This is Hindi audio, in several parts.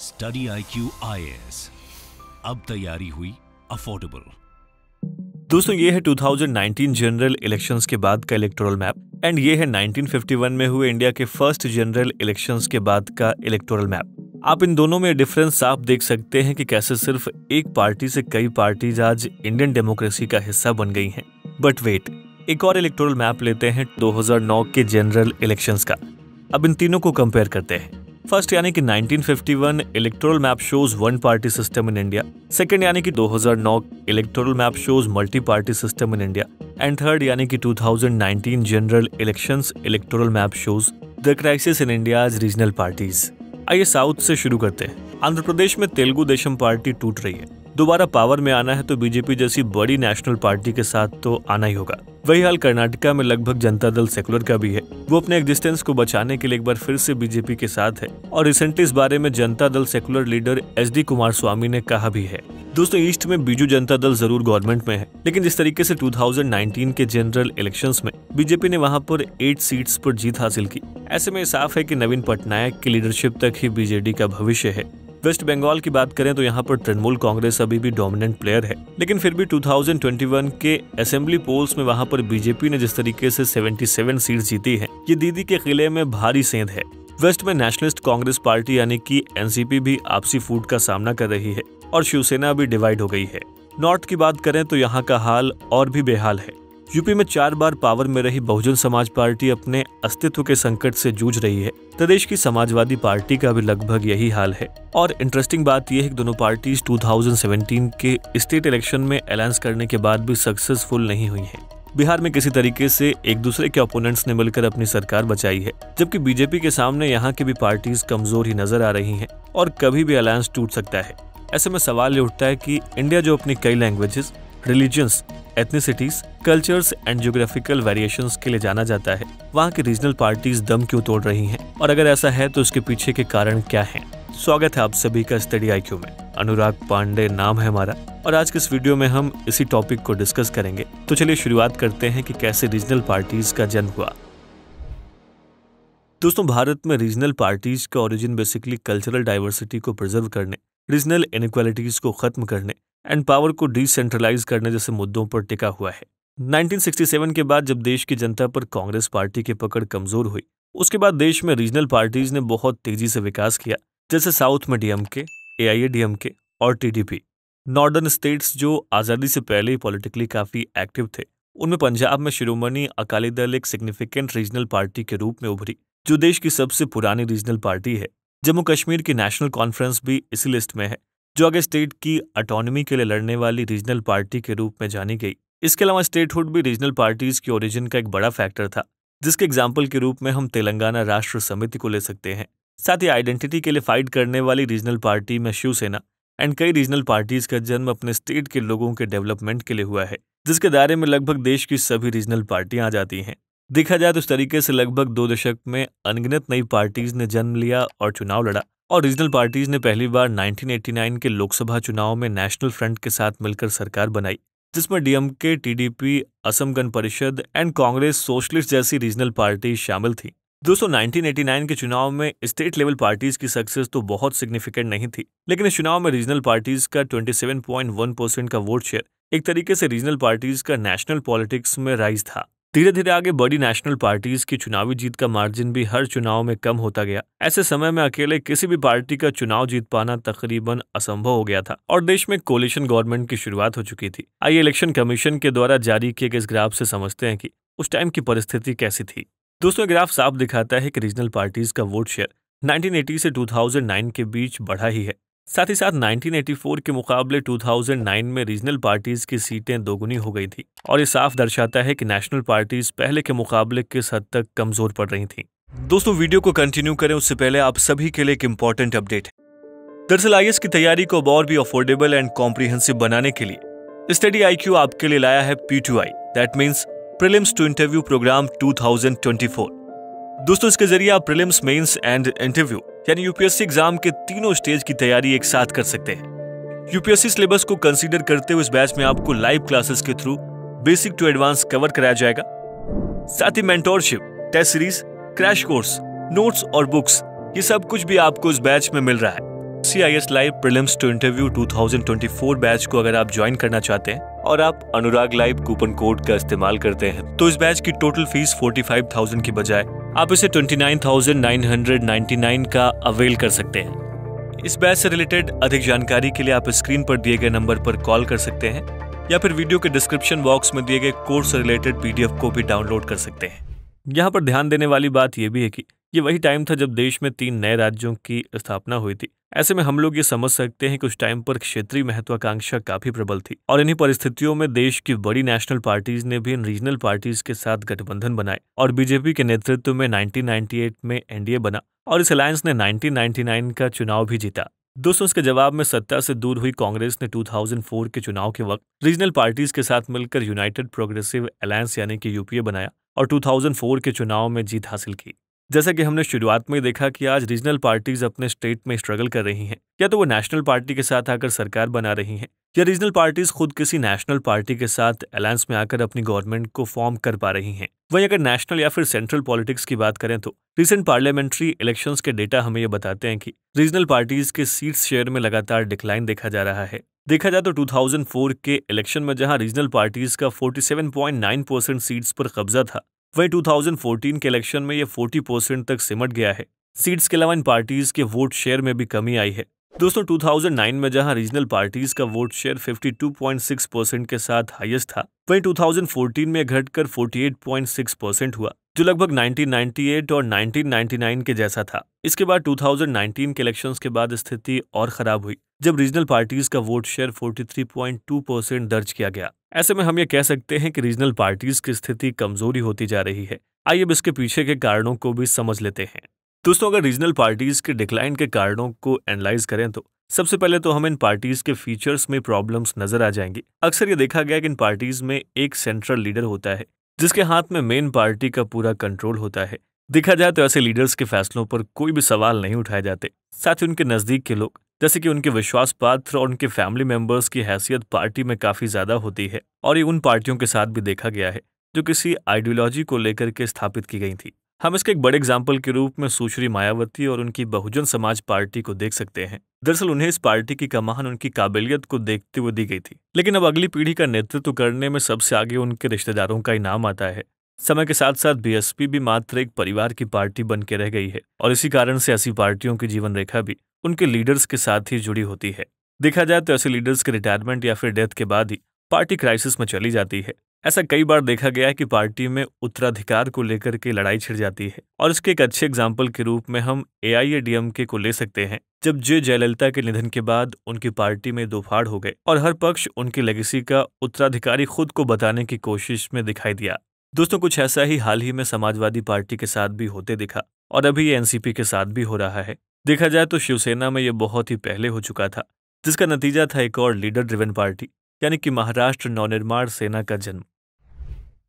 स्टडी आई क्यू अब तैयारी हुई अफोर्डेबल दोस्तों ये है 2019 जनरल इलेक्शंस के बाद का इलेक्टोरल मैप एंड ये है 1951 में हुए इंडिया के फर्स्ट जनरल इलेक्शंस के बाद का इलेक्टोरल मैप आप इन दोनों में डिफरेंस साफ देख सकते हैं कि कैसे सिर्फ एक पार्टी से कई पार्टीज आज इंडियन डेमोक्रेसी का हिस्सा बन गई हैं बट वेट एक और इलेक्टोरल मैप लेते हैं 2009 के जनरल इलेक्शंस का अब इन तीनों को कंपेयर करते हैं फर्स्ट यानी कि 1951 electoral map shows one party system in India second यानी कि 2009 electoral map shows multi party system in India and third यानी कि 2019 general elections electoral map shows the crisis in India regional parties आइए साउथ से शुरू करते हैं आंध्र प्रदेश में तेलुगु देशम पार्टी टूट रही है दोबारा पावर में आना है तो बीजेपी जैसी बड़ी नेशनल पार्टी के साथ तो आना ही होगा वही हाल कर्नाटका में लगभग जनता दल सेकुलर का भी है वो अपने एग्जिस्टेंस को बचाने के लिए एक बार फिर से बीजेपी के साथ है और रिसेंटली इस बारे में Janata Dal Secular leader H D Kumaraswamy ने कहा भी है दोस्तों ईस्ट में बीजू जनता दल जरूर गवर्नमेंट में है लेकिन जिस तरीके से 2019 के जनरल इलेक्शंस में बीजेपी ने वहां पर एट सीट्स पर जीत हासिल की ऐसे में साफ है कि नवीन पटनायक की लीडरशिप तक ही बीजेडी का भविष्य है वेस्ट बंगाल की बात करें तो यहाँ पर तृणमूल कांग्रेस अभी भी डोमिनेंट प्लेयर है लेकिन फिर भी 2021 के असेंबली पोल्स में वहाँ पर बीजेपी ने जिस तरीके से 77 सीट जीती है ये दीदी के किले में भारी सेंध है वेस्ट में नेशनलिस्ट कांग्रेस पार्टी यानी कि एनसीपी भी आपसी फूट का सामना कर रही है और शिवसेना भी डिवाइड हो गई है नॉर्थ की बात करें तो यहाँ का हाल और भी बेहाल है यूपी में चार बार पावर में रही बहुजन समाज पार्टी अपने अस्तित्व के संकट से जूझ रही है प्रदेश की समाजवादी पार्टी का भी लगभग यही हाल है और इंटरेस्टिंग बात यह है कि दोनों पार्टीज 2017 के स्टेट इलेक्शन में अलायंस करने के बाद भी सक्सेसफुल नहीं हुई है बिहार में किसी तरीके से एक दूसरे के ओपोनेंट्स ने मिलकर अपनी सरकार बचाई है जबकि बीजेपी के सामने यहाँ की भी पार्टीज कमजोर ही नजर आ रही हैं और कभी भी अलायंस टूट सकता है ऐसे में सवाल ये उठता है कि इंडिया जो अपनी कई languages religions ethnicities cultures and geographical variation के लिए जाना जाता है वहाँ की रीजनल पार्टीज दम क्यों तोड़ रही हैं और अगर ऐसा है तो उसके पीछे के कारण क्या हैं स्वागत है आप सभी का स्टडी आई में अनुराग पांडे नाम है हमारा और आज के इस वीडियो में हम इसी टॉपिक को डिस्कस करेंगे तो चलिए शुरुआत करते हैं कि कैसे रीजनल पार्टीज का जन्म हुआ दोस्तों भारत में रीजनल पार्टीज का ओरिजिन बेसिकली कल्चरल डाइवर्सिटी को प्रिजर्व करने रीजनल इनक्वालिटीज को खत्म करने एंड पावर को डिसेंट्रलाइज करने जैसे मुद्दों पर टिका हुआ है 1967 के बाद जब देश की जनता पर कांग्रेस पार्टी की पकड़ कमजोर हुई उसके बाद देश में रीजनल पार्टीज ने बहुत तेजी से विकास किया जैसे साउथ में डीएमके एआईएडीएमके और टीडीपी नॉर्दर्न स्टेट्स जो आज़ादी से पहले ही पॉलिटिकली काफ़ी एक्टिव थे उनमें पंजाब में शिरोमणि अकाली दल एक सिग्निफिकेंट रीजनल पार्टी के रूप में उभरी जो देश की सबसे पुरानी रीजनल पार्टी है जम्मू कश्मीर की नेशनल कॉन्फ्रेंस भी इसी लिस्ट में है जो आगे स्टेट की अटोनमी के लिए लड़ने वाली रीजनल पार्टी के रूप में जानी गई इसके अलावा स्टेटहुड भी रीजनल पार्टीज की ओरिजिन का एक बड़ा फैक्टर था जिसके एग्जाम्पल के रूप में हम तेलंगाना राष्ट्र समिति को ले सकते हैं साथ ही आइडेंटिटी के लिए फाइट करने वाली रीजनल पार्टी में शिवसेना एंड कई रीजनल पार्टीज का जन्म अपने स्टेट के लोगों के डेवलपमेंट के लिए हुआ है जिसके दायरे में लगभग देश की सभी रीजनल पार्टियां आ जाती हैं देखा जाए तो इस तरीके से लगभग दो दशक में अनगिनत नई पार्टीज ने जन्म लिया और चुनाव लड़ा और रीजनल पार्टीज ने पहली बार 1989 के लोकसभा चुनाव में नेशनल फ्रंट के साथ मिलकर सरकार बनाई जिसमें DMK TDP Asom Gana Parishad and Congress Socialist जैसी रीजनल पार्टी शामिल थी दोस्तों नाइनटीन के चुनाव में स्टेट लेवल पार्टीज की सक्सेस तो बहुत सिग्निफिकेंट नहीं थी लेकिन इस चुनाव में रीजनल पार्टीज का 27.1 परसेंट का वोट शेयर एक तरीके से रीजनल पार्टीज का नेशनल पॉलिटिक्स में राइज था धीरे धीरे आगे बड़ी नेशनल पार्टीज की चुनावी जीत का मार्जिन भी हर चुनाव में कम होता गया ऐसे समय में अकेले किसी भी पार्टी का चुनाव जीत पाना तकरीबन असंभव हो गया था और देश में कोलिशन गवर्नमेंट की शुरुआत हो चुकी थी आइए इलेक्शन कमीशन के द्वारा जारी किए गए इस ग्राफ से समझते हैं कि उस टाइम की परिस्थिति कैसी थी दोस्तों ग्राफ साफ दिखाता है कि रीजनल पार्टीज का वोट शेयर 1980 से 2009 के बीच बढ़ा ही है साथ ही साथ 1984 के मुकाबले 2009 में रीजनल पार्टीज की सीटें दोगुनी हो गई थी और ये साफ दर्शाता है कि नेशनल पार्टीज पहले के मुकाबले किस हद तक कमजोर पड़ रही थी दोस्तों वीडियो को कंटिन्यू करें उससे पहले आप सभी के लिए एक इम्पोर्टेंट अपडेट है दरअसल आई की तैयारी को और भी अफोर्डेबल एंड कॉम्प्रीहेंसिव बनाने के लिए स्टडी आई आपके लिए लाया है P to I that means prelims to interview programme 2024 दोस्तों इसके जरिए आप प्रिलिम्स मेंस एंड इंटरव्यू यानी यूपीएससी एग्जाम के तीनों स्टेज की तैयारी एक साथ कर सकते हैं यूपीएससी सिलेबस को कंसीडर करते हुए इस बैच में आपको लाइव क्लासेस के through basic to advance cover कराया जाएगा साथ ही mentorship test series crash course notes और बुक्स ये सब कुछ भी आपको इस बैच में मिल रहा है C I S live prelims to interview two thousand twenty four batch को अगर आप ज्वाइन करना चाहते हैं और आप अनुराग लाइव कूपन कोड का इस्तेमाल करते हैं तो इस बैच की टोटल फीस 45,000 की बजाय आप इसे 29,999 का अवेल कर सकते हैं इस बैच से रिलेटेड अधिक जानकारी के लिए आप स्क्रीन पर दिए गए नंबर पर कॉल कर सकते हैं या फिर वीडियो के डिस्क्रिप्शन बॉक्स में दिए गए कोर्स से रिलेटेड पीडीएफ को भी डाउनलोड कर सकते हैं यहाँ पर ध्यान देने वाली बात यह भी है कि ये वही टाइम था जब देश में तीन नए राज्यों की स्थापना हुई थी ऐसे में हम लोग ये समझ सकते हैं कि उस टाइम पर क्षेत्रीय महत्वाकांक्षा काफी प्रबल थी और इन्हीं परिस्थितियों में देश की बड़ी नेशनल पार्टीज ने भी इन रीजनल पार्टीज के साथ गठबंधन बनाए और बीजेपी के नेतृत्व में 1998 में एनडीए बना और इस अलायंस ने 1999 का चुनाव भी जीता दोस्तों इसके जवाब में सत्ता से दूर हुई कांग्रेस ने 2004 के चुनाव के वक्त रीजनल पार्टीज के साथ मिलकर यूनाइटेड प्रोग्रेसिव अलायंस यानी कि यूपीए बनाया और 2004 के चुनाव में जीत हासिल की जैसा कि हमने शुरुआत में देखा कि आज रीजनल पार्टीज अपने स्टेट में स्ट्रगल कर रही हैं या तो वो नेशनल पार्टी के साथ आकर सरकार बना रही हैं या रीजनल पार्टीज खुद किसी नेशनल पार्टी के साथ अलायंस में आकर अपनी गवर्नमेंट को फॉर्म कर पा रही हैं वहीं अगर नेशनल या फिर सेंट्रल पॉलिटिक्स की बात करें तो रिसेंट पार्लियामेंट्री इलेक्शंस के डेटा हमें ये बताते हैं कि रीजनल पार्टीज के सीट शेयर में लगातार डिक्लाइन देखा जा रहा है देखा जाए तो 2004 के इलेक्शन में जहां रीजनल पार्टीज का 47.9 परसेंट सीट्स पर कब्जा था वही 2014 के इलेक्शन में ये 40 परसेंट तक सिमट गया है सीट्स के अलावा इन पार्टीज के वोट शेयर में भी कमी आई है दोस्तों 2009 में जहां रीजनल पार्टीज का वोट शेयर 52.6 परसेंट के साथ हाईएस्ट था वहीं 2014 में घटकर 48.6 परसेंट हुआ जो लगभग 1998 और 1999 के जैसा था इसके बाद 2019 के इलेक्शंस के बाद स्थिति और खराब हुई जब रीजनल पार्टीज का वोट शेयर 43.2 परसेंट दर्ज किया गया ऐसे में हम ये कह सकते हैं कि रीजनल पार्टीज की स्थिति कमजोरी होती जा रही है आइए अब इसके पीछे के कारणों को भी समझ लेते हैं दोस्तों अगर रीजनल पार्टीज के डिक्लाइन के कारणों को एनालाइज करें तो सबसे पहले तो हम इन पार्टीज के फीचर्स में प्रॉब्लम्स नजर आ जाएंगी अक्सर ये देखा गया कि इन पार्टीज में एक सेंट्रल लीडर होता है जिसके हाथ में मेन पार्टी का पूरा कंट्रोल होता है देखा जाए तो ऐसे लीडर्स के फैसलों पर कोई भी सवाल नहीं उठाए जाते साथ ही उनके नजदीक के लोग जैसे कि उनके विश्वास पात्र और उनके फैमिली मेंबर्स की हैसियत पार्टी में काफ़ी ज़्यादा होती है और ये उन पार्टियों के साथ भी देखा गया है जो किसी आइडियोलॉजी को लेकर के स्थापित की गई थी हम इसके एक बड़े एग्जाम्पल के रूप में सुश्री मायावती और उनकी बहुजन समाज पार्टी को देख सकते हैं दरअसल उन्हें इस पार्टी की कमान उनकी काबिलियत को देखते हुए दी गई थी लेकिन अब अगली पीढ़ी का नेतृत्व करने में सबसे आगे उनके रिश्तेदारों का इनाम आता है समय के साथ साथ बीएसपी भी मात्र एक परिवार की पार्टी बन के रह गई है और इसी कारण से ऐसी पार्टियों की जीवन रेखा भी उनके लीडर्स के साथ ही जुड़ी होती है देखा जाए तो ऐसे लीडर्स के रिटायरमेंट या फिर डेथ के बाद ही पार्टी क्राइसिस में चली जाती है ऐसा कई बार देखा गया है कि पार्टी में उत्तराधिकार को लेकर के लड़ाई छिड़ जाती है और इसके एक अच्छे एग्जाम्पल के रूप में हम ए को ले सकते हैं जब जे जयललिता के निधन के बाद उनकी पार्टी में दो फाड़ हो गए और हर पक्ष उनकी लेगेसी का उत्तराधिकारी खुद को बताने की कोशिश में दिखाई दिया दोस्तों कुछ ऐसा ही हाल ही में समाजवादी पार्टी के साथ भी होते दिखा और अभी ये एनसीपी के साथ भी हो रहा है देखा जाए तो शिवसेना में यह बहुत ही पहले हो चुका था जिसका नतीजा था एक और लीडर ड्रिवन पार्टी यानी कि महाराष्ट्र नवनिर्माण सेना का जन्म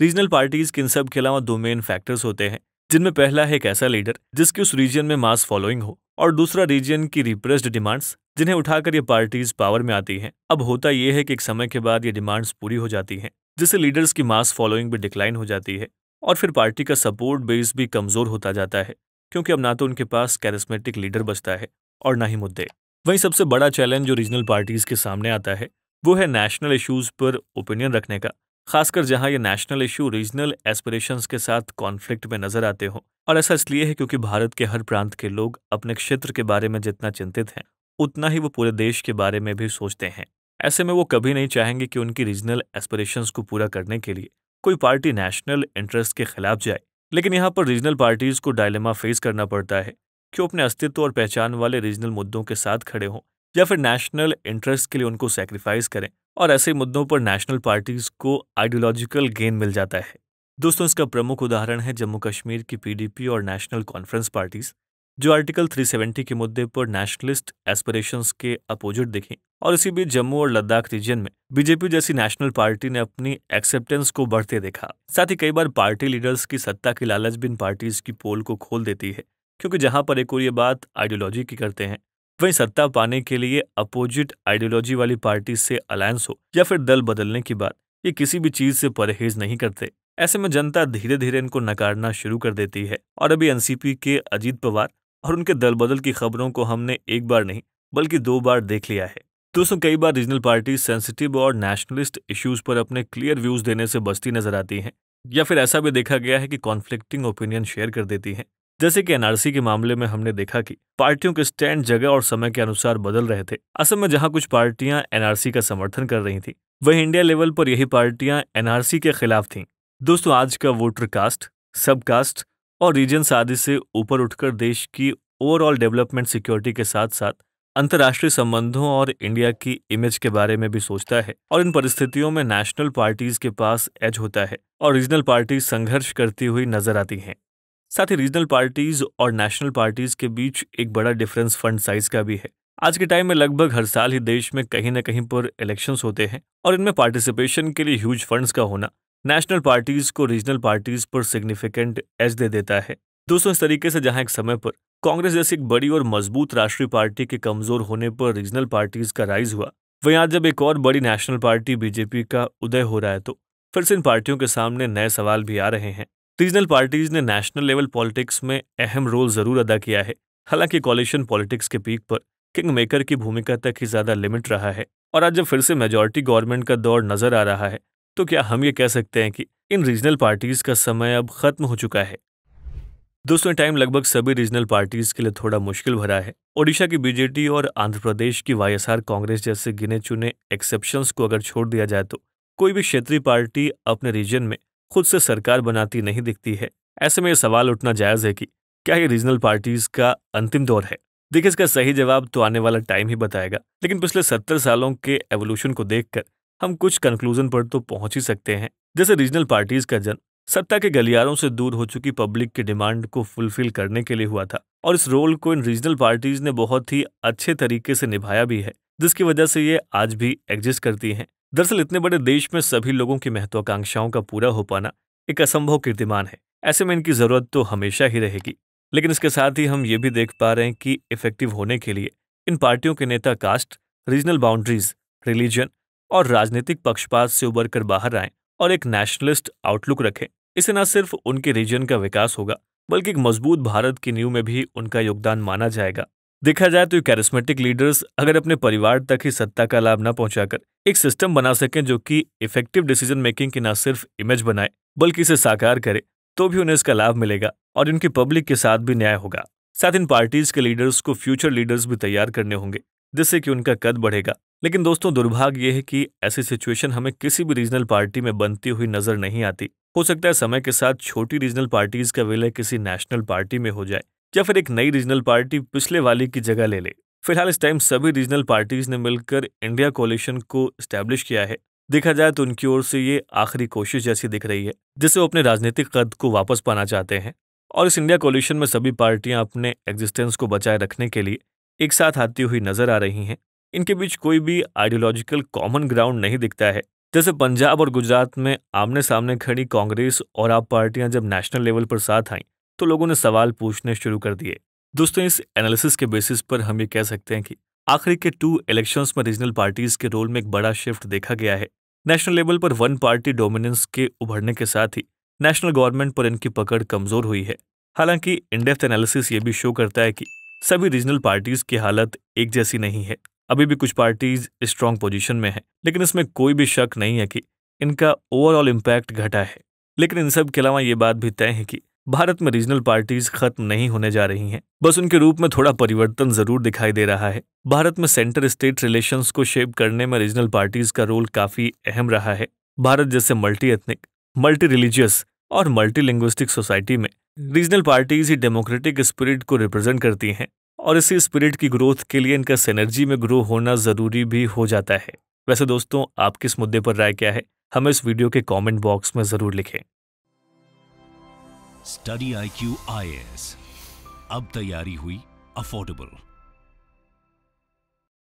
रीजनल पार्टीज के इन सब के अलावा दो मेन फैक्टर्स होते हैं जिनमें पहला है एक ऐसा लीडर जिसकी उस रीजन में मास फॉलोइंग हो और दूसरा रीजन की रिप्रेस्ड डिमांड्स जिन्हें उठाकर ये पार्टीज पावर में आती हैं अब होता यह है कि एक समय के बाद ये डिमांड्स पूरी हो जाती हैं जिससे लीडर्स की मास फॉलोइंग भी डिक्लाइन हो जाती है और फिर पार्टी का सपोर्ट बेस भी कमजोर होता जाता है क्योंकि अब ना तो उनके पास कैरिस्मेटिक लीडर बचता है और ना ही मुद्दे वहीं सबसे बड़ा चैलेंज जो रीजनल पार्टीज के सामने आता है वो है नेशनल इश्यूज पर ओपिनियन रखने का खासकर जहां ये नेशनल इशू रीजनल एस्पिरेशंस के साथ कॉन्फ्लिक्ट में नजर आते हो और ऐसा इसलिए है क्योंकि भारत के हर प्रांत के लोग अपने क्षेत्र के बारे में जितना चिंतित हैं उतना ही वो पूरे देश के बारे में भी सोचते हैं ऐसे में वो कभी नहीं चाहेंगे कि उनकी रीजनल एस्पिरेशंस को पूरा करने के लिए कोई पार्टी नेशनल इंटरेस्ट के खिलाफ जाए लेकिन यहाँ पर रीजनल पार्टीज को डायलेमा फेस करना पड़ता है कि वो अपने अस्तित्व और पहचान वाले रीजनल मुद्दों के साथ खड़े हों या फिर नेशनल इंटरेस्ट के लिए उनको सेक्रीफाइस करें और ऐसे मुद्दों पर नेशनल पार्टीज को आइडियोलॉजिकल गेन मिल जाता है दोस्तों इसका प्रमुख उदाहरण है जम्मू कश्मीर की पीडीपी और नेशनल कॉन्फ्रेंस पार्टीज जो आर्टिकल 370 के मुद्दे पर नेशनलिस्ट एस्पिरेशंस के अपोजिट दिखे और इसी बीच जम्मू और लद्दाख रीजन में बीजेपी जैसी नेशनल पार्टी ने अपनी एक्सेप्टेंस को बढ़ते देखा साथ ही कई बार पार्टी लीडर्स की सत्ता की लालच भी पार्टीज की पोल को खोल देती है क्योंकि जहां पर एक और ये बात आइडियोलॉजी की करते हैं वहीं सत्ता पाने के लिए अपोजिट आइडियोलॉजी वाली पार्टी से अलायंस हो या फिर दल बदलने की बात ये किसी भी चीज से परहेज नहीं करते ऐसे में जनता धीरे धीरे इनको नकारना शुरू कर देती है और अभी एनसीपी के अजीत पवार और उनके दल बदल की खबरों को हमने एक बार नहीं बल्कि दो बार देख लिया है दोस्तों कई बार रीजनल पार्टी सेंसिटिव और नेशनलिस्ट इश्यूज पर अपने क्लियर व्यूज देने से बचती नजर आती हैं या फिर ऐसा भी देखा गया है कि कॉन्फ्लिक्टिंग ओपिनियन शेयर कर देती हैं जैसे कि एनआरसी के मामले में हमने देखा कि पार्टियों के स्टैंड जगह और समय के अनुसार बदल रहे थे असम में जहां कुछ पार्टियां एनआरसी का समर्थन कर रही थी वहीं इंडिया लेवल पर यही पार्टियां एनआरसी के खिलाफ थीं दोस्तों आज का वोटर कास्ट सब कास्ट और रीजन आदि से ऊपर उठकर देश की ओवरऑल डेवलपमेंट सिक्योरिटी के साथ साथ अंतर्राष्ट्रीय संबंधों और इंडिया की इमेज के बारे में भी सोचता है और इन परिस्थितियों में नेशनल पार्टीज के पास एज होता है और रीजनल पार्टी संघर्ष करती हुई नजर आती हैं साथ ही रीजनल पार्टीज और नेशनल पार्टीज के बीच एक बड़ा डिफरेंस फंड साइज का भी है आज के टाइम में लगभग हर साल ही देश में कहीं न कहीं पर इलेक्शंस होते हैं और इनमें पार्टिसिपेशन के लिए ह्यूज फंड्स का होना नेशनल पार्टीज को रीजनल पार्टीज पर सिग्निफिकेंट एज दे देता है दोस्तों इस तरीके से जहां एक समय पर कांग्रेस जैसी एक बड़ी और मजबूत राष्ट्रीय पार्टी के कमजोर होने पर रीजनल पार्टीज का राइज हुआ वहीं आज जब एक और बड़ी नेशनल पार्टी बीजेपी का उदय हो रहा है तो फिर से इन पार्टियों के सामने नए सवाल भी आ रहे हैं रीजनल पार्टीज ने नेशनल लेवल पॉलिटिक्स में अहम रोल जरूर अदा किया है हालांकि कॉलेशन पॉलिटिक्स के पीक पर किंग मेकर की भूमिका तक ही ज्यादा लिमिट रहा है और आज जब फिर से मेजोरिटी गवर्नमेंट का दौर नजर आ रहा है तो क्या हम ये कह सकते हैं कि इन रीजनल पार्टीज का समय अब खत्म हो चुका है दोस्तों टाइम लगभग सभी रीजनल पार्टीज के लिए थोड़ा मुश्किल भरा है ओडिशा की बीजेपी और आंध्र प्रदेश की वाईएसआर कांग्रेस जैसे गिने चुने एक्सेप्शंस को अगर छोड़ दिया जाए तो कोई भी क्षेत्रीय पार्टी अपने रीजन में खुद से सरकार बनाती नहीं दिखती है ऐसे में यह सवाल उठना जायज है कि क्या ये रीजनल पार्टीज का अंतिम दौर है देखिए इसका सही जवाब तो आने वाला टाइम ही बताएगा लेकिन पिछले सत्तर सालों के एवोल्यूशन को देखकर हम कुछ कंक्लूजन पर तो पहुंच ही सकते हैं जैसे रीजनल पार्टीज का जन्म सत्ता के गलियारों से दूर हो चुकी पब्लिक की डिमांड को फुलफिल करने के लिए हुआ था और इस रोल को इन रीजनल पार्टीज ने बहुत ही अच्छे तरीके से निभाया भी है जिसकी वजह से ये आज भी एग्जिस्ट करती हैं दरअसल इतने बड़े देश में सभी लोगों की महत्वाकांक्षाओं का पूरा हो पाना एक असंभव कीर्तिमान है ऐसे में इनकी जरूरत तो हमेशा ही रहेगी लेकिन इसके साथ ही हम ये भी देख पा रहे हैं कि इफेक्टिव होने के लिए इन पार्टियों के नेता कास्ट रीजनल बाउंड्रीज रिलीजन और राजनीतिक पक्षपात से उबर कर बाहर आए और एक नेशनलिस्ट आउटलुक रखें इसे न सिर्फ उनके रीजन का विकास होगा बल्कि एक मजबूत भारत की नींव में भी उनका योगदान माना जाएगा देखा जाए तो ये कैरिस्मेटिक लीडर्स अगर अपने परिवार तक ही सत्ता का लाभ न पहुंचाकर एक सिस्टम बना सकें जो कि इफेक्टिव डिसीजन मेकिंग की न सिर्फ इमेज बनाए बल्कि इसे साकार करे तो भी उन्हें इसका लाभ मिलेगा और इनकी पब्लिक के साथ भी न्याय होगा साथ इन पार्टीज के लीडर्स को फ्यूचर लीडर्स भी तैयार करने होंगे जिससे कि उनका कद बढ़ेगा लेकिन दोस्तों दुर्भाग्य यह है कि ऐसी सिचुएशन हमें किसी भी रीजनल पार्टी में बनती हुई नजर नहीं आती हो सकता है समय के साथ छोटी रीजनल पार्टीज का विलय किसी नेशनल पार्टी में हो जाए या फिर एक नई रीजनल पार्टी पिछले वाली की जगह ले ले फिलहाल इस टाइम सभी रीजनल पार्टीज ने मिलकर इंडिया कोलिशन को स्टैब्लिश किया है देखा जाए तो उनकी ओर से ये आखिरी कोशिश जैसी दिख रही है जिसे वो अपने राजनीतिक कद को वापस पाना चाहते हैं और इस इंडिया कोलिशन में सभी पार्टियां अपने एग्जिस्टेंस को बचाए रखने के लिए एक साथ आती हुई नजर आ रही हैं इनके बीच कोई भी आइडियोलॉजिकल कॉमन ग्राउंड नहीं दिखता है जैसे पंजाब और गुजरात में आमने सामने खड़ी कांग्रेस और आप पार्टियां जब नेशनल लेवल पर साथ आईं तो लोगों ने सवाल पूछने शुरू कर दिए दोस्तों इस एनालिसिस के बेसिस पर हम ये कह सकते हैं कि आखिरी के टू इलेक्शंस में रीजनल पार्टीज के रोल में एक बड़ा शिफ्ट देखा गया है नेशनल लेवल पर वन पार्टी डोमिनेंस के उभरने के साथ ही नेशनल गवर्नमेंट पर इनकी पकड़ कमजोर हुई है हालांकि इनडेप्थ एनालिसिस ये भी शो करता है कि सभी रीजनल पार्टीज की हालत एक जैसी नहीं है अभी भी कुछ पार्टीज स्ट्रांग पोजीशन में हैं लेकिन इसमें कोई भी शक नहीं है कि इनका ओवरऑल इम्पैक्ट घटा है लेकिन इन सब के अलावा ये बात भी तय है कि भारत में रीजनल पार्टीज खत्म नहीं होने जा रही हैं बस उनके रूप में थोड़ा परिवर्तन जरूर दिखाई दे रहा है भारत में सेंटर स्टेट रिलेशंस को शेप करने में रीजनल पार्टीज का रोल काफी अहम रहा है भारत जैसे मल्टी एथनिक मल्टी रिलीजियस और मल्टी लिंग्विस्टिक सोसाइटी में रीजनल पार्टीज ही डेमोक्रेटिक स्पिरिट को रिप्रेजेंट करती हैं और इसी स्पिरिट की ग्रोथ के लिए इनका सेनर्जी में ग्रो होना ज़रूरी भी हो जाता है वैसे दोस्तों आप किस मुद्दे पर राय क्या है हमें इस वीडियो के कमेंट बॉक्स में ज़रूर लिखें स्टडी आई क्यू आई अब तैयारी हुई अफोर्डेबल